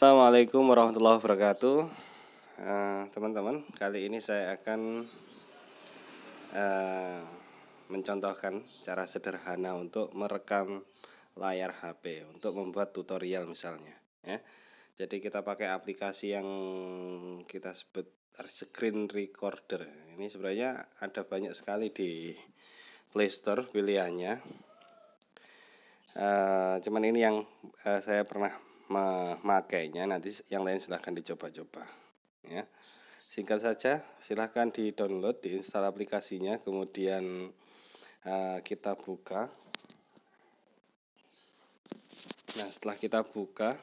Assalamualaikum warahmatullahi wabarakatuh eh, Teman-teman, uh, kali ini saya akan uh, Mencontohkan cara sederhana untuk merekam layar HP Untuk membuat tutorial misalnya ya. Jadi kita pakai aplikasi yang kita sebut screen recorder Ini sebenarnya ada banyak sekali di playstore pilihannya uh, Cuman ini yang uh, saya pernah memakainya nanti yang lain silahkan dicoba-coba ya singkat saja silahkan di download diinstal aplikasinya kemudian uh, kita buka nah setelah kita buka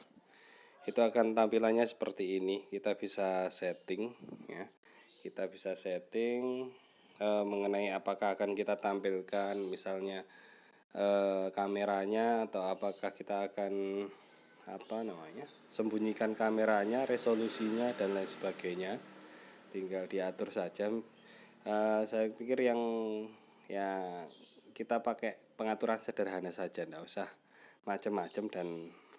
itu akan tampilannya seperti ini kita bisa setting ya kita bisa setting uh, mengenai apakah akan kita tampilkan misalnya uh, kameranya atau apakah kita akan apa namanya sembunyikan kameranya resolusinya dan lain sebagainya tinggal diatur saja uh, saya pikir yang ya kita pakai pengaturan sederhana saja tidak usah macam-macam dan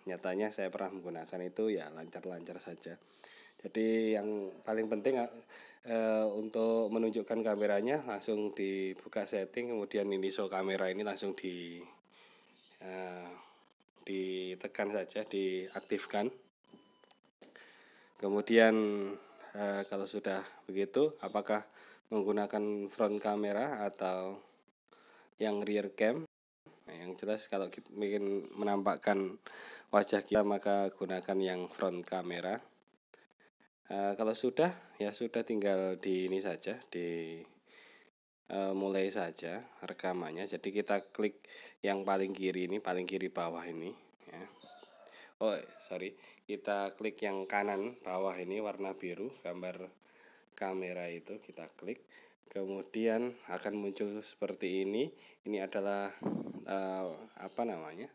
nyatanya saya pernah menggunakan itu ya lancar-lancar saja jadi yang paling penting uh, untuk menunjukkan kameranya langsung dibuka setting kemudian ini so kamera ini langsung di ditekan saja diaktifkan kemudian e, kalau sudah begitu apakah menggunakan front kamera atau yang rear cam nah, yang jelas kalau kita ingin menampakkan wajah kita maka gunakan yang front kamera e, kalau sudah ya sudah tinggal di ini saja di Eh, mulai saja rekamannya jadi kita klik yang paling kiri ini paling kiri bawah ini ya oh sorry kita klik yang kanan bawah ini warna biru gambar kamera itu kita klik kemudian akan muncul seperti ini ini adalah e, apa namanya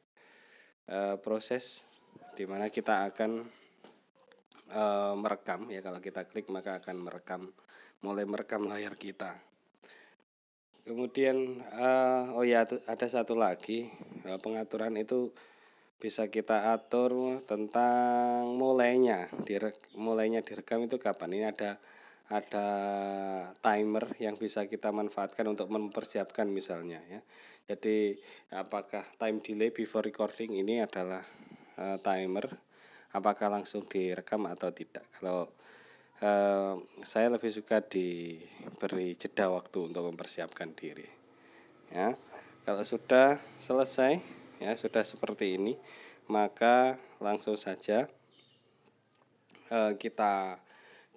e, proses dimana kita akan uh, merekam ya kalau kita klik maka akan merekam mulai merekam layar kita Kemudian uh, oh ya ada satu lagi uh, pengaturan itu bisa kita atur tentang mulainya direk, mulainya direkam itu kapan ini ada ada timer yang bisa kita manfaatkan untuk mempersiapkan misalnya ya jadi apakah time delay before recording ini adalah uh, timer apakah langsung direkam atau tidak kalau Eh, saya lebih suka diberi jeda waktu untuk mempersiapkan diri ya kalau sudah selesai ya sudah seperti ini maka langsung saja uh, kita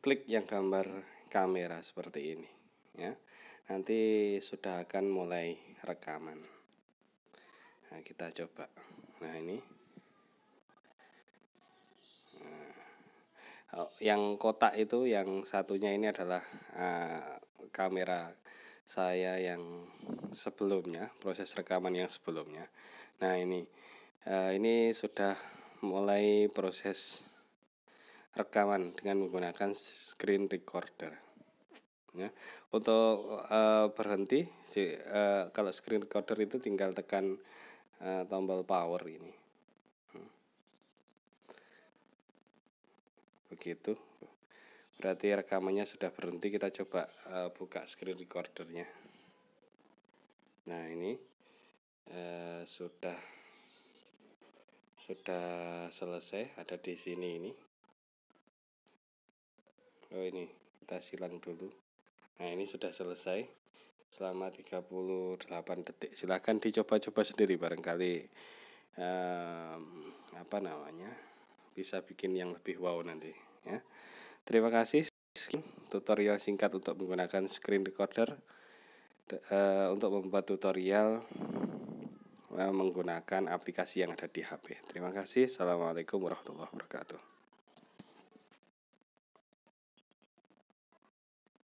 klik yang gambar kamera seperti ini ya nanti sudah akan mulai rekaman nah, kita coba nah ini yang kotak itu yang satunya ini adalah uh, kamera saya yang sebelumnya proses rekaman yang sebelumnya nah ini uh, ini sudah mulai proses rekaman dengan menggunakan screen recorder ya untuk uh, berhenti si, uh, kalau screen recorder itu tinggal tekan uh, tombol power ini begitu berarti rekamannya sudah berhenti kita coba uh, buka screen recordernya nah ini uh, sudah sudah selesai ada di sini ini oh ini kita silang dulu nah ini sudah selesai selama 38 detik silahkan dicoba-coba sendiri barangkali um, apa namanya bisa bikin yang lebih wow nanti Ya. Terima kasih tutorial singkat untuk menggunakan screen recorder eh, untuk membuat tutorial eh, menggunakan aplikasi yang ada di HP. Terima kasih. Assalamualaikum warahmatullahi wabarakatuh.